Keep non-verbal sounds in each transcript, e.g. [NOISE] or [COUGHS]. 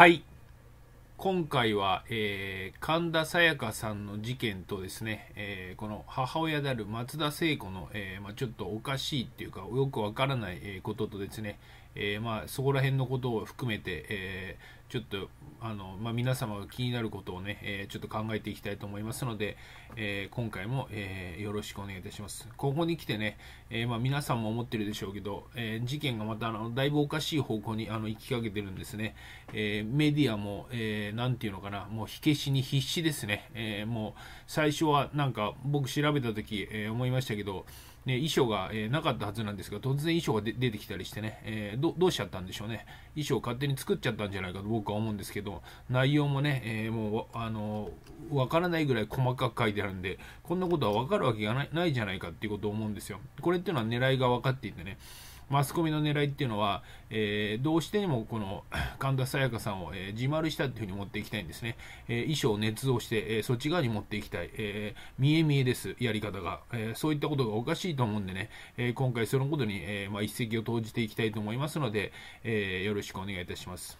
はい。今回は、えー、神田沙也加さんの事件とですね、えー、この母親である松田聖子の、えー、まあ、ちょっとおかしいっていうか、よくわからないこととですね、えまあ、そこら辺のことを含めて、えーちょっとあの、まあ、皆様が気になることをね、えー、ちょっと考えていきたいと思いますので、えー、今回も、えー、よろしくお願いいたします。ここに来てね、えまあ、皆さんも思ってるでしょうけど、え事件がまたあのだいぶおかしい方向にあの行きかけてるんですね。えメディアも、えー、ていうのかな、もう火消しに必死ですね。えもう最初はなんか僕調べた時、え思いましたけど、ね、衣装が、えー、なかったはずなんですが、突然衣装が出てきたりしてね、えー、どうしちゃったんでしょうね。衣装を勝手に作っちゃったんじゃないかと僕は思うんですけど、内容もね、えー、もう、あのわからないぐらい細かく書いてあるんで、こんなことはわかるわけがないないじゃないかっていうことを思うんですよ。これっていうのは狙いが分かっていてね、マスコミの狙いっていうのは、えー、どうしてもこの [COUGHS] 神田沙也加さんを、えー、自丸したっていうふうに持っていきたいんですね。えー、衣装を捏造して、えー、そっち側に持っていきたい。えー、見え見えです、やり方が、えー。そういったことがおかしいと思うんでね、えー、今回そのことに、えーまあ、一石を投じていきたいと思いますので、えー、よろしくお願いいたします。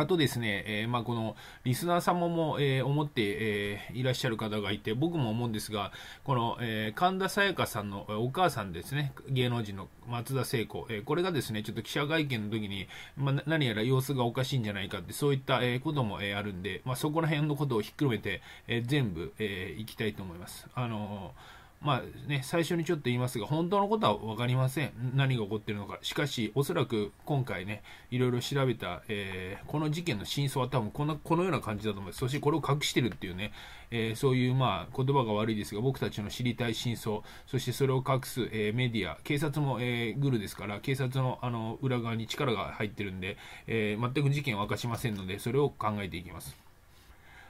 あとですね、えー、まあ、このリスナー様も、えー、思って、えー、いらっしゃる方がいて、僕も思うんですが、この、え神田沙也加さんのお母さんですね、芸能人の松田聖子、えこれがですね、ちょっと記者会見の時に、まあ、何やら様子がおかしいんじゃないかって、そういった、えことも、えあるんで、まあ、そこら辺のことをひっくるめて、え全部、えー、いきたいと思います。あのーまあね、最初にちょっと言いますが、本当のことは分かりません。何が起こってるのか。しかし、おそらく今回ね、いろいろ調べた、えー、この事件の真相は多分こんなこのような感じだと思います。そしてこれを隠してるっていうね、えー、そういうまあ言葉が悪いですが、僕たちの知りたい真相、そしてそれを隠す、えー、メディア、警察も、えグルですから、警察のあの裏側に力が入ってるんで、え全く事件を明かしませんので、それを考えていきます。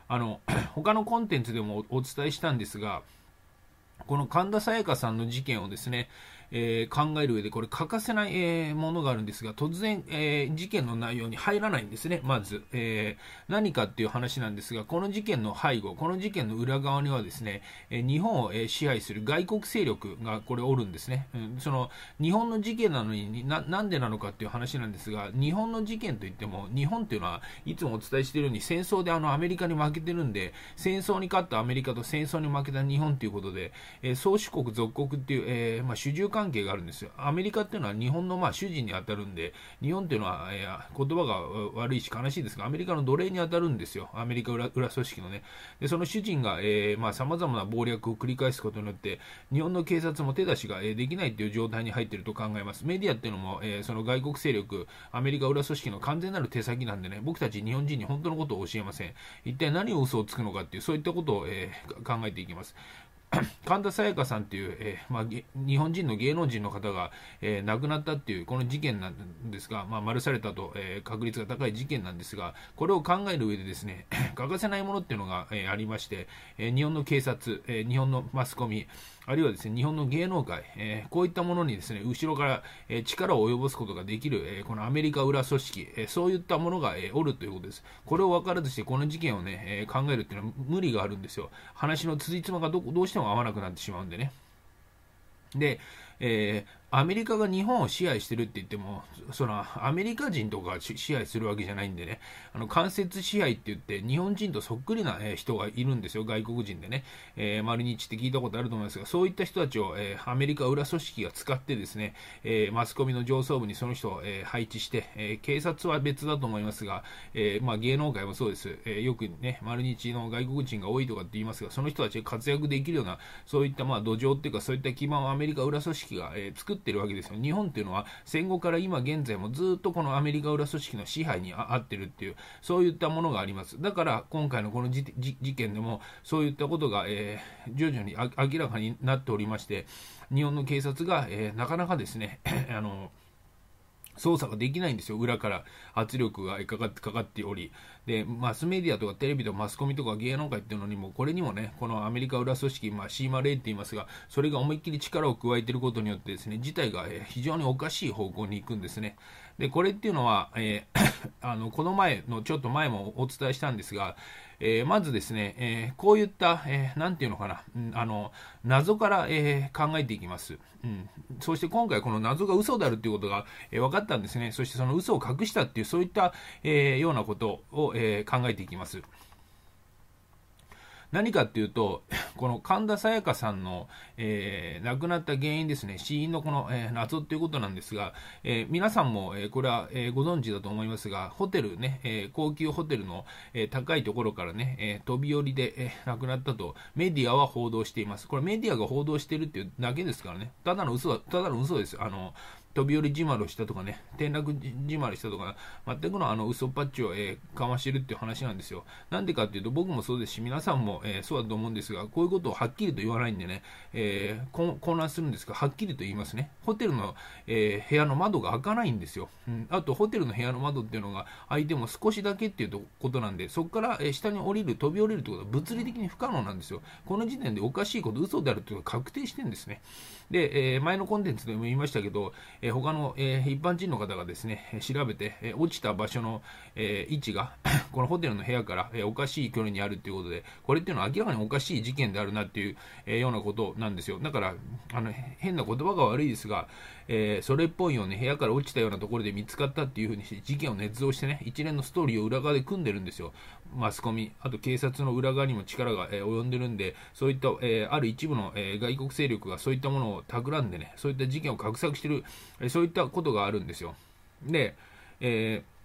あの、[CLEARS THROAT] 他のコンテンツでもお伝えしたんですが、この神田沙也加さんの事件をですね、えー、考える上でこれ欠かせない、えー、ものがあるんですが、突然、えー、事件の内容に入らないんですね、まず、え何かっていう話なんですが、この事件の背後、この事件の裏側にはですね、え日本を、え支配する外国勢力がこれおるんですね。うん、その日本の事件なのになんでなのかっていう話なんですが、日本の事件といっても、日本っていうのはいつもお伝えしているように戦争であのアメリカに負けてるんで、戦争に勝ったアメリカと戦争に負けた日本ということで、え宗主国属国っていう、えまあ、主従関関係があるんですよ。アメリカっていうのは日本のまあ主人に当たるんで、日本っていうのは、いや言葉が悪いし悲しいですが、アメリカの奴隷に当たるんですよ。アメリカ裏組織のね。で、その主人が、えー、まあ様々な暴略を繰り返すことによって、日本の警察も手出しが、えできないという状態に入っていると考えます。メディアっていうのも、えー、その外国勢力、アメリカ裏組織の完全なる手先なんでね、僕たち日本人に本当のことを教えません。一体何を嘘をつくのかっていう、そういったことを、えー、考えていきます。[CLEARS THROAT] 神田沙也加さんっていう、えー、まあ、日本人の芸能人の方が、えー、亡くなったっていうこの事件なんですが、まあ、丸されたと、えー、確率が高い事件なんですがこれを考える上でですね [CLEARS THROAT] 欠かせないものっていうのが、えありまして、え日本の警察、え日本のマスコミあるいはですね日本の芸能界、えこういったものにですね後ろから、え力を及ぼすことができる、えこのアメリカ裏組織、えそういったものが、えおるということですこれを分からずしてこの事件をね、え考えるっていうのは無理があるんですよ話のつじつまがどどうしてョン合わなくなってしまうんでね。で、えー、アメリカが日本を支配してるって言っても、そのアメリカ人とか支配するわけじゃないんでね、あの間接支配って言って、日本人とそっくりな人がいるんですよ、外国人でね、えー、丸日って聞いたことあると思いますが、そういった人たちを、えー、アメリカ裏組織が使って、ですね、えー、マスコミの上層部にその人を、え配置して、え警察は別だと思いますが、えまあ、芸能界もそうです、えよくね、丸日の外国人が多いとかって言いますが、その人たちが活躍できるような、そういったまあ土壌っていうか、そういった基盤をアメリカ裏組織が、え作ってってるわけですよ。日本っていうのは戦後から今現在もずっとこのアメリカ裏組織の支配に合ってるっていう、そういったものがあります。だから今回のこの事件でもそういったことが、えー、徐々に明らかになっておりまして、日本の警察が、えー、なかなかですね、[COUGHS] あの、操作ができないんですよ、裏から圧力がかかってかかっており、でマスメディアとかテレビとかマスコミとか芸能界っていうのにも、これにもね、このアメリカ裏組織、まあ、シーマレーって言いますが、それが思いっきり力を加えていることによって、ですね事態が非常におかしい方向に行くんですね。でこれっていうのは、えー、[COUGHS] あのこの前のちょっと前もお伝えしたんですが、えー、まずですね、えー、こういった、えー、ていうのかな、うん、あの、謎から、えー、考えていきます。うん。そして今回この謎が嘘であるということが、え分かったんですね。そしてその嘘を隠したっていう、そういった、えようなことを、え考えていきます。何かっていうと、[LAUGHS] この神田沙也加さんの、えー、亡くなった原因ですね、死因のこの、えー、謎っていうことなんですが、えー、皆さんも、えー、これは、えー、ご存知だと思いますが、ホテルね、えー、高級ホテルの、えー、高いところからね、えー、飛び降りで、えー、亡くなったとメディアは報道しています。これメディアが報道してるっていうだけですからね、ただの嘘は、ただの嘘です。あの、飛び降りじまるしたとかね、転落じまるしたとか、全くのあの嘘っぱちを、えー、かましてるっていう話なんですよ。なんでかっていうと、僕もそうですし、皆さんも、えー、そうだと思うんですが、こういうことをはっきりと言わないんでね、えー、混乱するんですが、はっきりと言いますね。ホテルの、え部屋の窓が開かないんですよ、うん。あと、ホテルの部屋の窓っていうのが開いても少しだけっていうことなんで、そこから、え下に降りる、飛び降りるってことは物理的に不可能なんですよ。この時点でおかしいこと、嘘であるっていうのは確定してるんですね。で、え前のコンテンツでも言いましたけど、ええー、他の、えー、一般人の方がですね、調べて、え落ちた場所の、え位置が [COUGHS] このホテルの部屋から、えおかしい距離にあるということで、これっていうのは明らかにおかしい事件であるなっていう、えようなことなんですよ。だから、あの、変な言葉が悪いですが、えー、それっぽいよね、部屋から落ちたようなところで見つかったっていうふうにして、事件を捏造してね、一連のストーリーを裏側で組んでるんですよ。マスコミ、あと警察の裏側にも力が、えー、及んでるんで、そういった、えー、ある一部の、えー、外国勢力がそういったものを企んでね、そういった事件を画策してる、えそういったことがあるんですよ。で、えー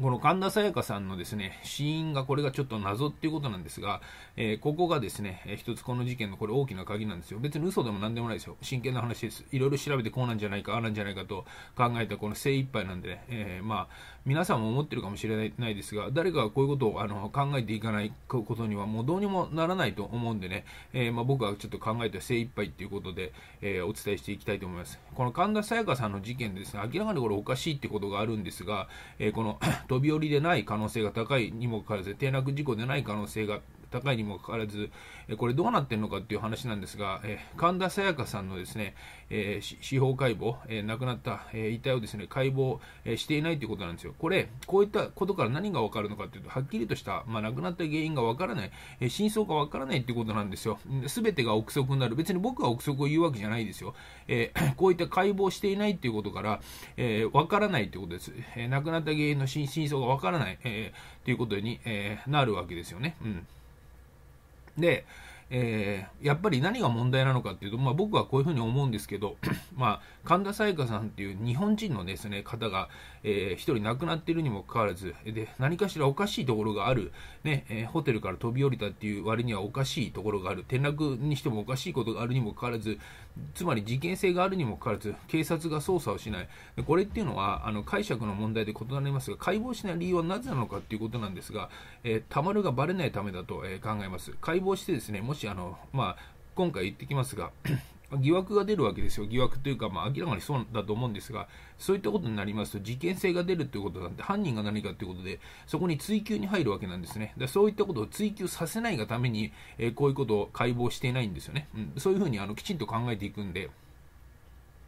この神田沙也加さんのですね死因がこれがちょっと謎っていうことなんですが、えー、ここがですね、えー、一つこの事件のこれ大きな鍵なんですよ。別に嘘でも何でもないですよ。真剣な話です。いろいろ調べてこうなんじゃないか、ああなんじゃないかと考えたこの精一杯なんで、ね、えー、まあ、皆さんも思ってるかもしれないないですが、誰かがこういうことをあの考えていかないことにはもうどうにもならないと思うんでね、えまあ、僕はちょっと考えた精一杯っていうことで、えお伝えしていきたいと思います。この神田沙也加さんの事件でですね、明らかにこれおかしいってことがあるんですが、えこの飛び降りでない可能性が高いにもかかわらず、転落事故でない可能性が高いにもかかわらず、えこれどうなってるのかっていう話なんですが、え神田沙也加さんのですね、え司法解剖、え亡くなった、え遺体をですね解剖、えしていないということなんですよ。これ、こういったことから何がわかるのかというと、はっきりとした、まあ、亡くなった原因がわからない、え真相がわからないということなんですよ。すべてが憶測になる。別に僕が憶測を言うわけじゃないですよ。え [COUGHS] こういった解剖していないということから、えわからないということです。え亡くなった原因の真相がわからない、えー、ということに、えなるわけですよね。うんでえー、やっぱり何が問題なのかっていうと、まあ、僕はこういうふうに思うんですけど、[CLEARS THROAT] まあ、神田沙也加さんっていう日本人のですね方が、えー、人亡くなっているにもかかわらずで何かしらおかしいところがある、ねえー、ホテルから飛び降りたっていう割にはおかしいところがある転落にしてもおかしいことがあるにもかかわらずつまり事件性があるにもかかわらず警察が捜査をしないこれっていうのはあの解釈の問題で異なりますが解剖しない理由はなぜなのかっていうことなんですが、えー、たまるがばれないためだと、え考えます解剖してですねもししあの、まあ、今回言ってきますが [CLEARS THROAT] 疑惑が出るわけですよ。疑惑というか、まあ、明らかにそうだと思うんですが、そういったことになりますと、事件性が出るということなんで、犯人が何かということで、そこに追及に入るわけなんですね。でそういったことを追及させないがために、えー、こういうことを解剖していないんですよね。うん、そういうふうにあのきちんと考えていくんで。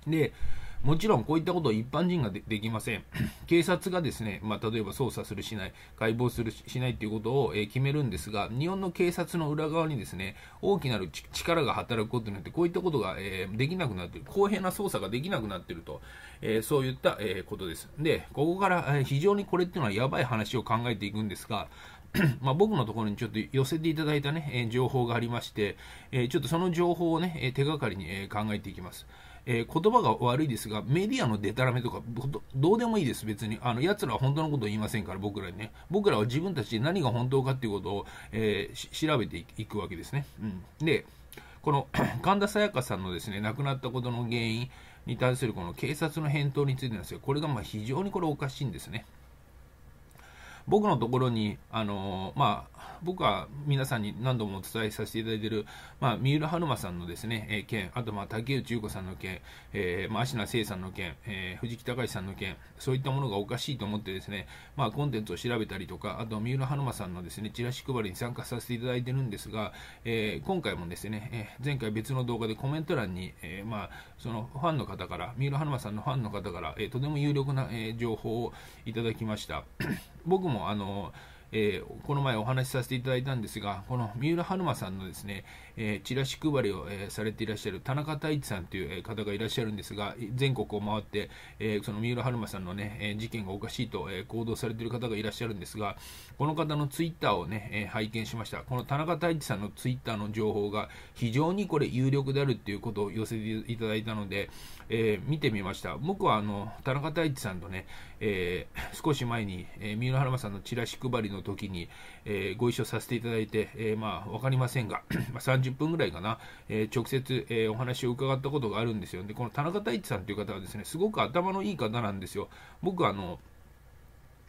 で、もちろんこういったことを一般人が [COUGHS] できません。警察がですね、まあ、例えば捜査するしない、解剖するしないということを、えー、決めるんですが、日本の警察の裏側にですね、大きなる力が働くことによって、こういったことが、えー、できなくなっている、公平な捜査ができなくなっていると、えー、そういった、えことです。で、ここから、え非常にこれっていうのはやばい話を考えていくんですが、[COUGHS] ま僕のところにちょっと寄せていただいたね、え情報がありまして、えちょっとその情報をね、え手がかりに、え考えていきます。えー、言葉が悪いですが、メディアのデタラメとかど、うでもいいです、別に。あの、奴らは本当のことを言いませんから、僕らにね。僕らは自分たちで何が本当かっていうことを、えー、調べていくわけですね。うん。で、この [CLEARS THROAT] 神田沙也加さんのですね、亡くなったことの原因に対するこの警察の返答についてなんですが、これがま非常にこれおかしいんですね。僕のところに、あのまあ、僕は皆さんに何度もお伝えさせていただいている、まあ、三浦春馬さんのですね、えー、件、あと、まあ、竹内優子さんの件、えー、まあ、芦名聖さんの件、えー、藤木隆さんの件、そういったものがおかしいと思ってですね、まあ、コンテンツを調べたりとか、あと、三浦春馬さんのですね、チラシ配りに参加させていただいているんですが、えー、今回もですね、えー、前回別の動画でコメント欄に、えー、まあ、そのファンの方から、三浦春馬さんのファンの方から、えー、とても有力な、えー、情報をいただきました。僕もあの、えー、この前お話しさせていただいたんですが、この三浦春馬さんのですね、えー、チラシ配りを、えー、されていらっしゃる田中太一さんという、えー、方がいらっしゃるんですが、全国を回って、えその三浦春馬さんのね、え事件がおかしいと、え行動されている方がいらっしゃるんですが、この方のツイッターをね、え拝見しました。この田中太一さんのツイッターの情報が非常にこれ有力であるっていうことを寄せていただいたので、え見てみました。僕はあの、田中太一さんとね、え少し前に、え三浦春馬さんのチラシ配りの時に、えご一緒させていただいて、えまあ、わかりませんが、30分ぐらいかな、えー、直接、えー、お話を伺ったことがあるんですよ。で、この田中太一さんという方はですね、すごく頭のいい方なんですよ。僕あの、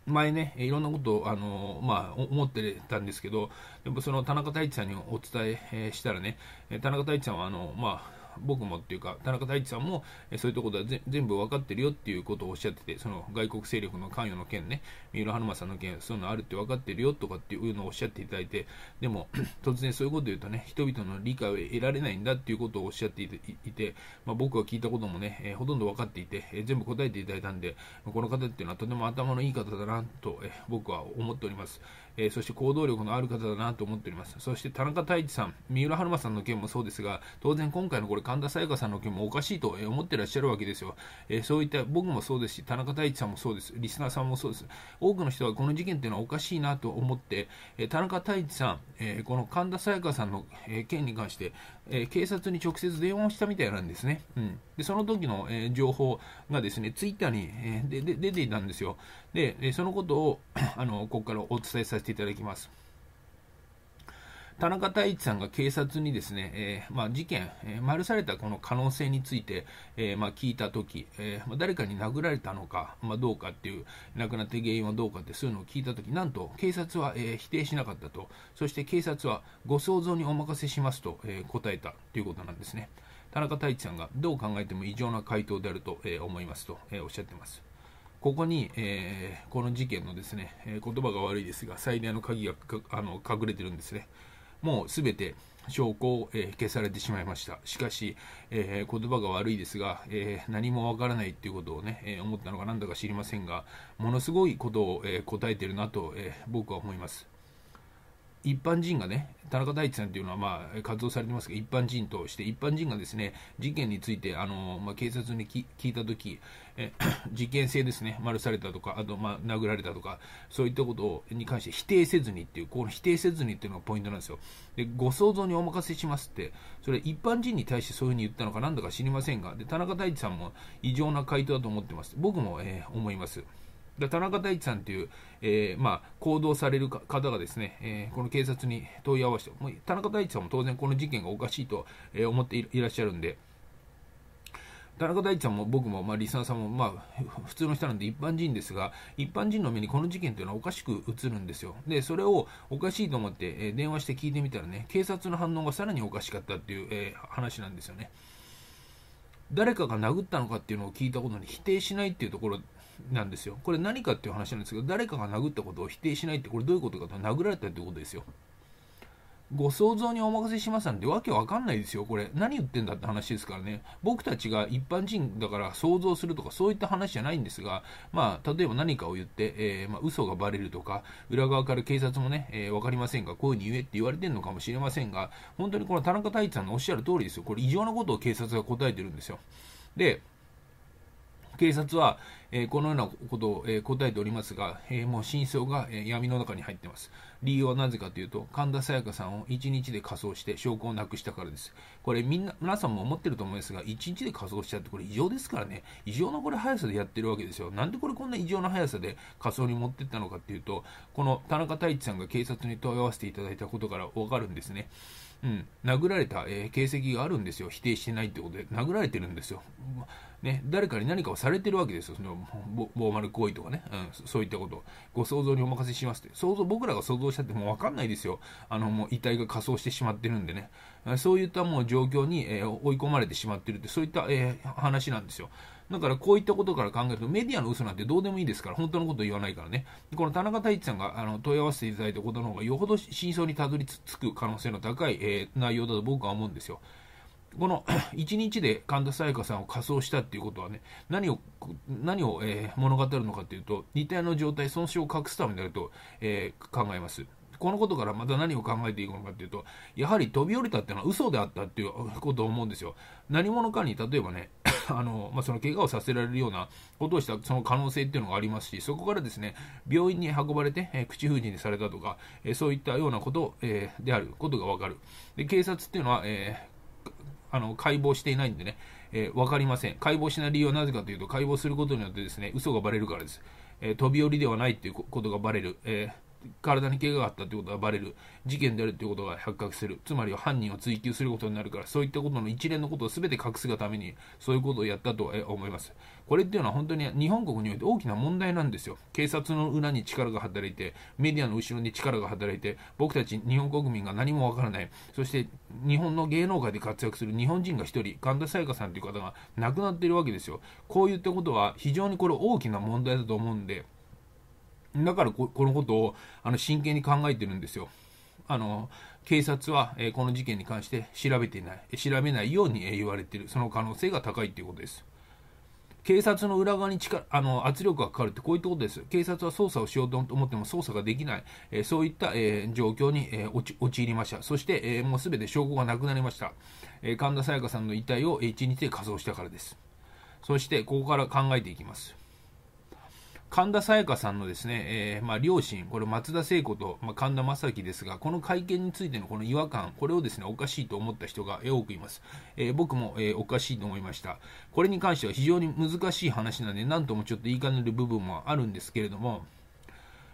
前ね、いろんなことを、あのまあ、思ってたんですけど、でもその田中太一さんにお伝えしたらね、田中太一さんはあの、まあ、僕もっていうか、田中太一さんも、えそういうところでは全部分かってるよっていうことをおっしゃってて、その外国勢力の関与の件ね、三浦春馬さんの件、そういうのあるって分かってるよとかっていうのをおっしゃっていただいて、でも、[CLEARS THROAT] 突然そういうこと言うとね、人々の理解を得られないんだっていうことをおっしゃっていて、まあ、僕は聞いたこともね、えほとんど分かっていて、え全部答えていただいたんで、この方っていうのはとても頭のいい方だなと、え僕は思っております。えー、そして行動力のある方だなと思っております。そして田中太一さん、三浦春馬さんの件もそうですが、当然今回のこれ神田沙也加さんの件もおかしいと思ってらっしゃるわけですよ。えー、そういった僕もそうですし、田中太一さんもそうです。リスナーさんもそうです。多くの人はこの事件っていうのはおかしいなと思って、えー、田中太一さん、えこの神田沙也加さんの、え件に関して、え警察に直接電話をしたみたいなんですね。うん、でその時の、え情報がですね、ツイッターに、えでで出ていたんですよ。で、そのことを、[CLEARS THROAT] あの、ここからお伝えさせていただきます。田中太一さんが警察にですね、えー、まあ、事件、えー、丸されたこの可能性について、えー、まあ、聞いたとき、えまあ、誰かに殴られたのか、まどうかっていう、亡くなった原因はどうかってそういうのを聞いたとき、なんと警察は、え否定しなかったと、そして警察はご想像にお任せしますと、え答えたということなんですね。田中太一さんがどう考えても異常な回答であると、え思いますと、えおっしゃってます。ここに、えー、この事件のですね、えー、言葉が悪いですが、最大の鍵があの隠れてるんですね。もうすべて証拠を、えー、消されてしまいました。しかし、え言葉が悪いですが、え何もわからないということをね、え思ったのかなんだか知りませんが、ものすごいことを、え答えてるなと、え僕は思います。一般人がね、田中大地さんというのは、まあ、活動されてますが、一般人として、一般人がですね、事件について、あの、まあ、警察に聞いたとき、[COUGHS] 事件性ですね、丸されたとか、あと、まあ、殴られたとか、そういったことをに関して否定せずにっていう、この否定せずにっていうのがポイントなんですよ。で、ご想像にお任せしますって、それ一般人に対してそういうふうに言ったのかなんだか知りませんが、で、田中大地さんも異常な回答だと思ってます。僕も、えー、思います。田中大地さんという、えー、まあ、行動される方がですね、えー、この警察に問い合わせて、もう田中大地さんも当然この事件がおかしいと、え思っていらっしゃるんで、田中大地さんも僕も、まあ、リスナーさんも、まあ、普通の人なんで一般人ですが、一般人の目にこの事件というのはおかしく映るんですよ。で、それをおかしいと思って、え電話して聞いてみたらね、警察の反応がさらにおかしかったっていう、え話なんですよね。誰かが殴ったのかっていうのを聞いたことに否定しないっていうところなんですよ。これ何かっていう話なんですけど、誰かが殴ったことを否定しないって、これどういうことかと、殴られたってことですよ。ご想像にお任せしますなんてわけわかんないですよ、これ。何言ってんだって話ですからね。僕たちが一般人だから想像するとかそういった話じゃないんですが、まあ、例えば何かを言って、えー、まあ、嘘がバレるとか、裏側から警察もね、えー、かりませんが、こういうふうに言えって言われてるのかもしれませんが、本当にこの田中太一さんのおっしゃる通りですよ。これ異常なことを警察が答えてるんですよ。で、警察は、えー、このようなことを、えー、答えておりますが、えー、もう真相が、え闇の中に入っています。理由はなぜかというと、神田沙也加さんを1日で仮装して証拠をなくしたからです。これみんな、皆さんも思ってると思いますが、1日で仮装しちゃってこれ異常ですからね、異常のこれ速さでやってるわけですよ。なんでこれこんな異常な速さで仮装に持ってったのかっていうと、この田中太一さんが警察に問い合わせていただいたことからわかるんですね。うん、殴られた、え形跡があるんですよ。否定してないってことで、殴られてるんですよ。まね、誰かに何かをされてるわけですよ。その、棒丸行為とかね、うん、そういったことを。ご想像にお任せしますって。想像、僕らが想像したってもうわかんないですよ。あの、もう遺体が仮装してしまってるんでね。そういったもう状況に、えー、追い込まれてしまってるって、そういった、えー、話なんですよ。だからこういったことから考えると、メディアの嘘なんてどうでもいいですから、本当のこと言わないからね。この田中太一さんがあの問い合わせていただいたことの方が、よほど真相にたどり着く可能性の高い、えー、内容だと僕は思うんですよ。この1 [CLEARS THROAT] 日で神田沙也加さんを仮装したっていうことはね、何を、何を、えー、物語るのかというと、似たような状態、損傷を隠すためであると、えー、考えます。このことからまた何を考えていくのかというと、やはり飛び降りたっていうのは嘘であったっていう [LAUGHS] ことを思うんですよ。何者かに例えばね、[COUGHS] あの、まあ、その怪我をさせられるようなことをしたその可能性っていうのがありますし、そこからですね、病院に運ばれて、えー、口封じにされたとか、えー、そういったようなこと、えー、であることがわかる。で、警察っていうのは、えーあの解剖していないんでね、えー、分かりません。解剖しない理由はなぜかというと、解剖することによってですね、嘘がバレるからです。えー、飛び降りではないということがバレる。えー体に怪我があったということがバレる、事件であるということが発覚する、つまりは犯人を追及することになるから、そういったことの一連のことを全て隠すがために、そういうことをやったと思います。これっていうのは本当に日本国において大きな問題なんですよ。警察の裏に力が働いて、メディアの後ろに力が働いて、僕たち日本国民が何もわからない、そして日本の芸能界で活躍する日本人が1人、神田沙也加さんという方が亡くなっているわけですよ。こういったことは非常にこれ大きな問題だと思うんで、だからこ、このことをあの真剣に考えてるんですよ。あの警察は、えこの事件に関して調べていない、調べないように、え言われている、その可能性が高いということです。警察の裏側に力あの圧力がかかるってこういったことです。警察は捜査をしようと思っても捜査ができない、えー、そういった、えー、状況に、えー、陥りました。そして、えもうすべて証拠がなくなりました。え神田沙也加さんの遺体を1日で火葬したからです。そして、ここから考えていきます。神田沙也加さんのですね、えー、まあ、両親、これ松田聖子と、まあ、神田正輝ですが、この会見についてのこの違和感、これをですね、おかしいと思った人が多くいます。えー、僕も、えー、おかしいと思いました。これに関しては非常に難しい話なんで、なんともちょっと言いかねる部分もあるんですけれども、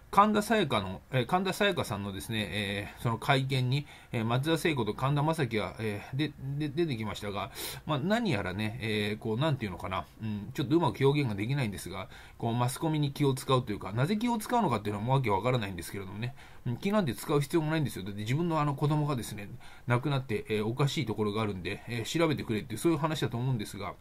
神田沙也加の、え神田沙也加さんのですね、えー、その会見に、えー、松田聖子と神田正輝が、えー、でで出てきましたが、まあ、何やらね、えこう、なんていうのかな、うん、ちょっとうまく表現ができないんですが、こう、マスコミに気を使うというか、なぜ気を使うのかっていうのはわけわからないんですけれどもね、気なんて使う必要もないんですよ。だって自分のあの子供がですね、亡くなって、えおかしいところがあるんで、え調べてくれっていう、そういう話だと思うんですが、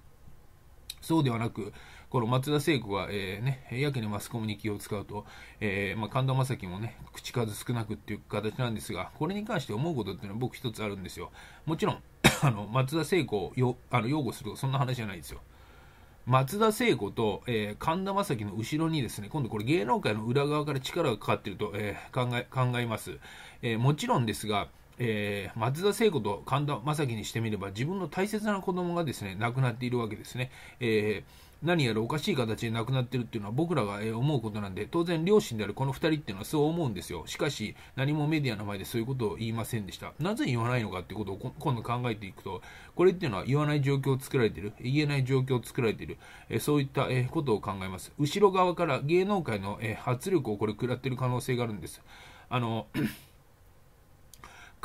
そうではなく、この松田聖子が、えー、ね、やけにマスコミに気を使うと、えー、まあ、神田正輝もね、口数少なくっていう形なんですが、これに関して思うことっていうのは僕一つあるんですよ。もちろん、[COUGHS] あの松田聖子をよあの擁護するとそんな話じゃないですよ。松田聖子と、えー、神田正輝の後ろにですね、今度これ芸能界の裏側から力がかかってると、え考え、考えます、えもちろんですが、えー、松田聖子と神田正輝にしてみれば自分の大切な子供がですね亡くなっているわけですね、えー、何やらおかしい形で亡くなっているっていうのは僕らが思うことなんで当然両親であるこの2人っていうのはそう思うんですよしかし何もメディアの前でそういうことを言いませんでしたなぜ言わないのかっていうことを今度考えていくとこれっていうのは言わない状況を作られている言えない状況を作られている、えー、そういったことを考えます後ろ側から芸能界の圧力をこれ食らっている可能性があるんですあの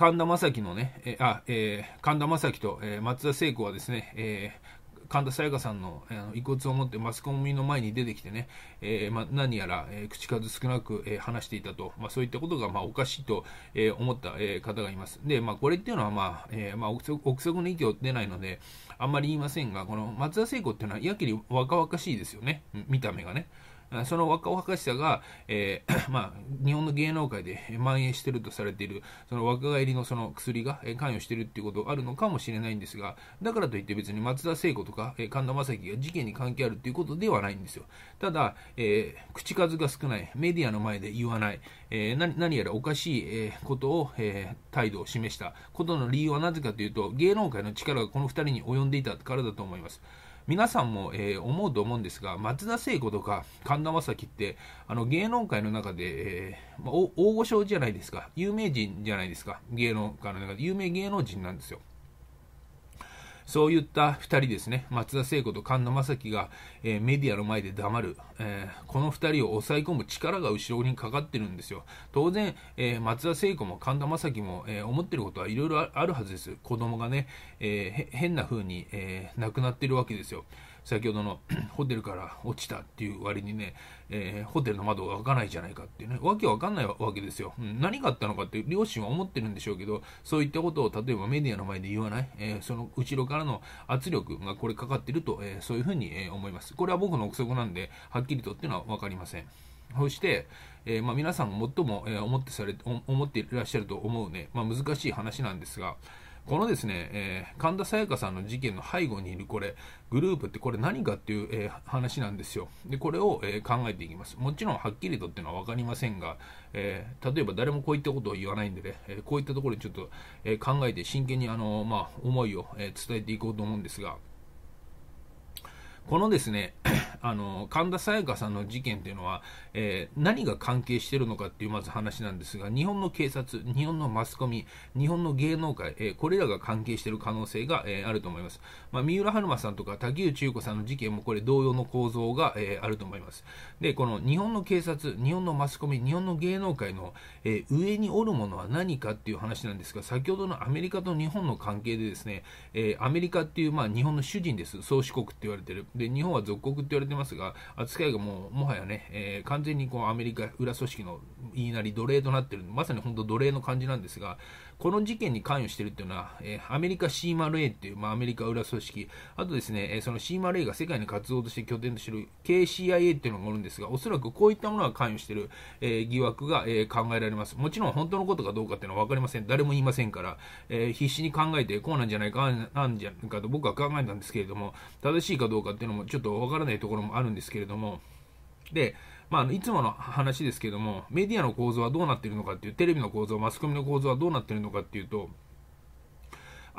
神田正輝のね、えあ、えー、神田正輝と、えー、松田聖子はですね、えー、神田沙也加さんのあの遺骨を持ってマスコミの前に出てきてね、えま、何やら、え口数少なく、え話していたと、まそういったことが、まおかしいと、え思った、え方がいます。で、まこれっていうのは、まあえま憶測の域を出ないので、あんまり言いませんが、この松田聖子っていうのはやけに若々しいですよね、見た目がね。その若々しさが、えー、[COUGHS] まあ、日本の芸能界で蔓延してるとされている、その若返りのその薬が関与してるっていうことあるのかもしれないんですが、だからといって別に松田聖子とか神田正輝が事件に関係あるっていうことではないんですよ。ただ、えー、口数が少ない、メディアの前で言わない、えー、何やらおかしい、ことを、え態度を示したことの理由はなぜかというと、芸能界の力がこの2人に及んでいたからだと思います。皆さんも、えー、思うと思うんですが、松田聖子とか神田正輝って、あの芸能界の中で、えー、まあ、大御所じゃないですか、有名人じゃないですか、芸能界の中で、有名芸能人なんですよ。そういった2人ですね、松田聖子と神田正輝が、えー、メディアの前で黙る、えー、この2人を抑え込む力が後ろにかかってるんですよ。当然、えー、松田聖子も神田正輝も、え思ってることはいろいろあるはずです。子供がね、え変な風に、え亡くなってるわけですよ。先ほどの [CLEARS THROAT] ホテルから落ちたっていう割にね、えー、ホテルの窓が開かないじゃないかっていうね、わけわかんないわけですよ。何があったのかって両親は思ってるんでしょうけど、そういったことを例えばメディアの前で言わない、えー、その後ろからの圧力がこれかかってると、えー、そういうふうに、え思います。これは僕の憶測なんで、はっきりとっていうのは分かりません。そして、えー、まあ、皆さんが最も、えー、思ってされ思っていらっしゃると思うね、まあ、難しい話なんですが、このですね、えー、神田沙也加さんの事件の背後にいるこれ、グループってこれ何かっていう、えー、話なんですよ。で、これを、えー、考えていきます。もちろんはっきりとっていうのは分かりませんが、え例えば誰もこういったことを言わないんでね、えこういったところにちょっと、え考えて真剣にあの、まあ、思いを、え伝えていこうと思うんですが、このですね、[COUGHS] あの、神田沙也加さんの事件っていうのは、えー、何が関係してるのかっていうまず話なんですが、日本の警察、日本のマスコミ、日本の芸能界、えー、これらが関係してる可能性が、えー、あると思います。まあ、三浦春馬さんとか滝内優子さんの事件もこれ同様の構造が、えあると思います。で、この日本の警察、日本のマスコミ、日本の芸能界の、え上におるものは何かっていう話なんですが、先ほどのアメリカと日本の関係でですね、えアメリカっていう、まあ、日本の主人です。宗主国って言われてる。で日本は属国って言われてますが、扱いがもうもはやね、えー、完全にこうアメリカ裏組織の言いなり奴隷となってる、まさに本当奴隷の感じなんですが、この事件に関与しているというのは、えー、アメリカ c m a という、まあ、アメリカ裏組織、あとですね、えー、その c m a が世界に活動として拠点としている KCIA というのがおるんですが、おそらくこういったものが関与している、えー、疑惑が、えー、考えられます。もちろん本当のことかどうかというのは分かりません。誰も言いませんから、えー、必死に考えてこうなんじゃないか、なんじゃないかと僕は考えたんですけれども、正しいかどうかというのもちょっと分からないところもあるんですけれども、で、まあ、いつもの話ですけども、メディアの構造はどうなっているのかっていう、テレビの構造、マスコミの構造はどうなっているのかっていうと、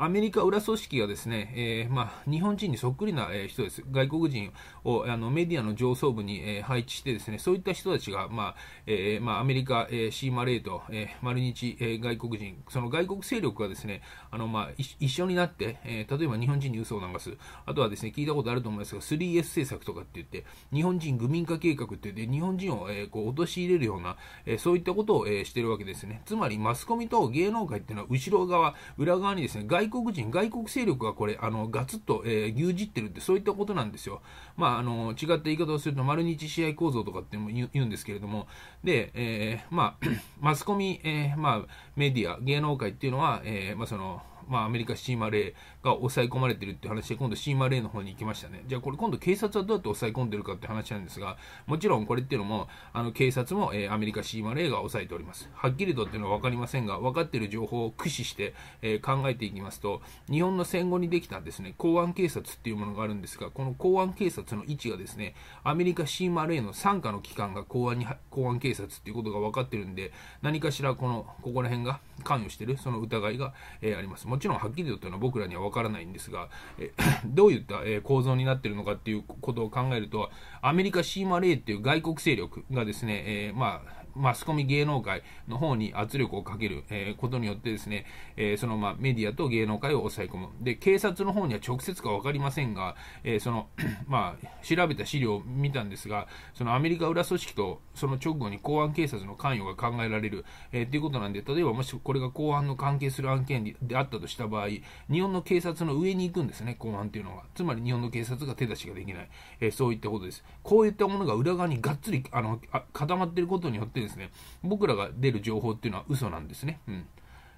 アメリカ裏組織がですね、えー、まあ、日本人にそっくりな、えー、人です。外国人をあのメディアの上層部に、えー、配置してですね、そういった人たちが、まあ、えまあ、アメリカ、えシーマレーと、え丸日、え外国人、その外国勢力がですね、あの、まあ、一緒になって、え例えば日本人に嘘を流す。あとはですね、聞いたことあると思いますが、3S 政策とかって言って、日本人愚民化計画って言って、日本人を、えこう、陥れるような、えそういったことを、えしてるわけですね。つまり、マスコミと芸能界っていうのは後ろ側、裏側にですね、外国人、外国勢力がこれ、あの、ガツッと、えー、牛耳ってるって、そういったことなんですよ。まあ、あの、違った言い方をすると、丸日試合構造とかっても言うんですけれども、で、えー、まあ、[CLEARS THROAT] マスコミ、えー、まあ、メディア、芸能界っていうのは、えー、まあ、その、まあ、アメリカシーマレーが抑え込まれてるって話で、今度シーマレーの方に行きましたね。じゃあこれ今度警察はどうやって抑え込んでるかって話なんですが、もちろんこれっていうのも、あの警察も、えー、アメリカシーマレーが抑えております。はっきりとっていうのは分かりませんが、分かっている情報を駆使して、えー、考えていきますと、日本の戦後にできたですね、公安警察っていうものがあるんですが、この公安警察の位置がですね、アメリカシーマレーの傘下の機関が公安に公安警察っていうことが分かってるんで、何かしらこの、ここら辺が関与してる、その疑いが、えー、あります。もちろんはっきりとというのは僕らには分からないんですが、え [COUGHS] どういった、え構造になっているのかっていうことを考えると、アメリカシーマレーっていう外国勢力がですね、えまあ、マスコミ芸能界の方に圧力をかける、えー、ことによってですね、えー、そのまあメディアと芸能界を抑え込む。で、警察の方には直接か分かりませんが、えー、その、[CLEARS THROAT] まあ、調べた資料を見たんですが、そのアメリカ裏組織とその直後に公安警察の関与が考えられる、えー、ということなんで、例えばもしこれが公安の関係する案件であったとした場合、日本の警察の上に行くんですね、公安というのは。つまり日本の警察が手出しができない。えー、そういったことです。こういったものが裏側にがっつりあのあ固まっていることによってですね、僕らが出る情報っていうのは嘘なんですね。うん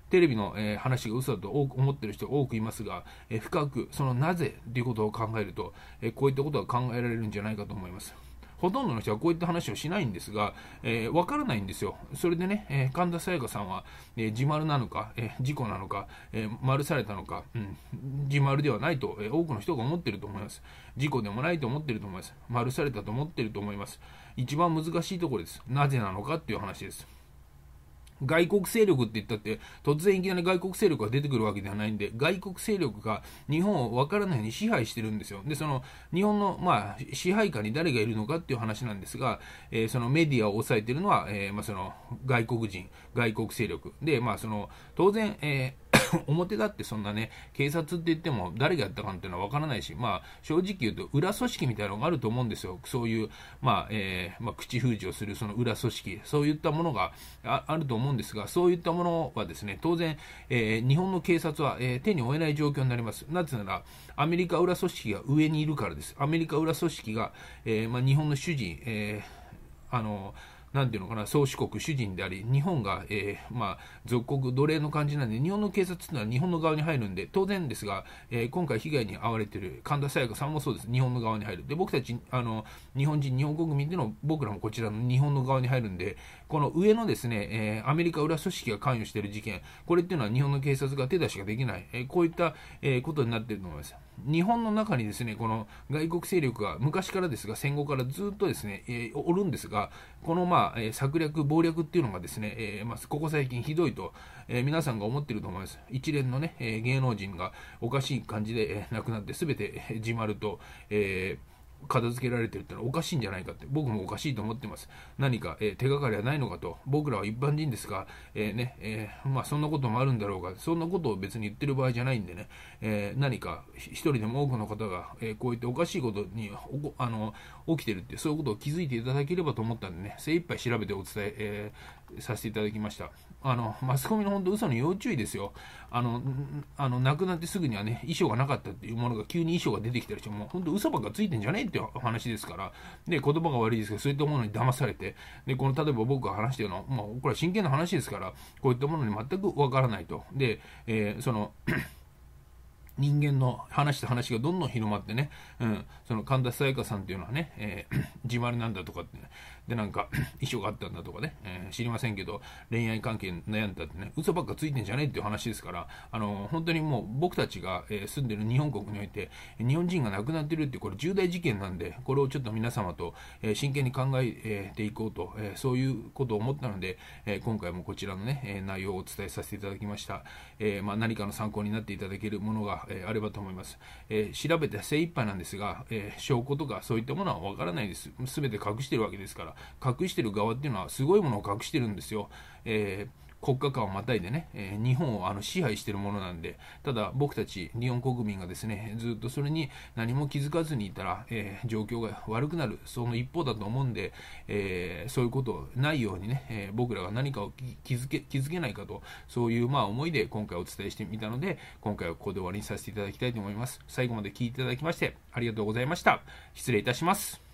テレビの、えー、話が嘘だと思ってる人多くいますが、えー、深くそのなぜということを考えると、えー、こういったことが考えられるんじゃないかと思います。ほとんどの人はこういった話をしないんですが、えー、分からないんですよ。それでね、えー、神田沙也加さんは、えー、自丸なのか、えー、事故なのか、えー、丸されたのか、うん、自丸ではないと、えー、多くの人が思ってると思います。事故でもないと思ってると思います。丸されたと思ってると思います。一番難しいところです。なぜなのかっていう話です。外国勢力って言ったって、突然いきなり外国勢力が出てくるわけではないんで、外国勢力が日本を分からないように支配してるんですよ。で、その日本の、まあ、支配下に誰がいるのかっていう話なんですが、えー、そのメディアを抑えてるのは、えー、まあ、その外国人、外国勢力。で、まあ、その当然、えー [LAUGHS] 表立ってそんなね、警察って言っても誰がやったかっていうのはわからないし、まあ、正直言うと裏組織みたいなのがあると思うんですよ。そういう、まあ、えー、まあ、口封じをするその裏組織、そういったものがあると思うんですが、そういったものはですね、当然、えー、日本の警察は、えー、手に負えない状況になります。なぜなら、アメリカ裏組織が上にいるからです。アメリカ裏組織が、えまあ、日本の主人、えあの、なんていうのかな、宗主国主人であり、日本が、えー、まあ、属国奴隷の感じなんで、日本の警察というのは日本の側に入るんで、当然ですが、えー、今回被害に遭われている神田沙也加さんもそうです、日本の側に入る。で、僕たち、あの、日本人、日本国民での僕らもこちらの日本の側に入るんで、この上のですね、えー、アメリカ裏組織が関与している事件、これっていうのは日本の警察が手出しができない、えこういった、えことになっていると思います。日本の中にですね、この外国勢力が昔からですが、戦後からずっとですね、えー、おるんですが、このまあ、えー、策略、謀略っていうのがですね、えー、まあ、ここ最近ひどいと、え皆さんが思ってると思います。一連のね、え芸能人がおかしい感じで、え亡くなって、すべて、えま自丸と、えー片付けられてるってのはおかしいんじゃないかって、僕もおかしいと思ってます。何か、えー、手がかりはないのかと、僕らは一般人ですが、えー、ね、えー、まあ、そんなこともあるんだろうが、そんなことを別に言ってる場合じゃないんでね、え何か一人でも多くの方が、えこういったおかしいことにあの起きてるって、そういうことを気づいていただければと思ったんでね、精一杯調べてお伝え、えさせていただきました。あの、マスコミの本当嘘の要注意ですよ。あの、あの、亡くなってすぐにはね、衣装がなかったっていうものが急に衣装が出てきたりして、もう本当嘘ばっかついてんじゃねえって話ですから、で、言葉が悪いですけど、そういったものに騙されて、で、この、例えば僕が話してるのは、もうこれは真剣な話ですから、こういったものに全くわからないと。で、えー、その、[CLEARS THROAT] 人間の話と話がどんどん広まってね、うん、その神田沙也加さんっていうのはね、えー、[CLEARS THROAT] 自丸なんだとかって、ね、で、なんか、[CLEARS THROAT] 遺書があったんだとかね、えー、知りませんけど、恋愛関係悩んだってね、嘘ばっかついてんじゃねえっていう話ですから、あの、本当にもう僕たちが、え住んでる日本国において、日本人が亡くなってるって、これ重大事件なんで、これをちょっと皆様と、え真剣に考えていこうと、えそういうことを思ったので、え今回もこちらのね、え内容をお伝えさせていただきました。えまあ、何かの参考になっていただけるものが、えあればと思います。え調べて精一杯なんですが、え証拠とかそういったものはわからないです。すべて隠してるわけですから、隠してる側っていうのはすごいものを隠してるんですよ。えー国家間をまたいでね、え日本をあの支配してるものなんで、ただ僕たち日本国民がですね、ずっとそれに何も気づかずにいたら、えー、状況が悪くなる、その一方だと思うんで、えー、そういうことないようにね、えー、僕らが何かを気づけ気づけないかと、そういうまあ思いで今回お伝えしてみたので、今回はここで終わりにさせていただきたいと思います。最後まで聞いていただきまして、ありがとうございました。失礼いたします。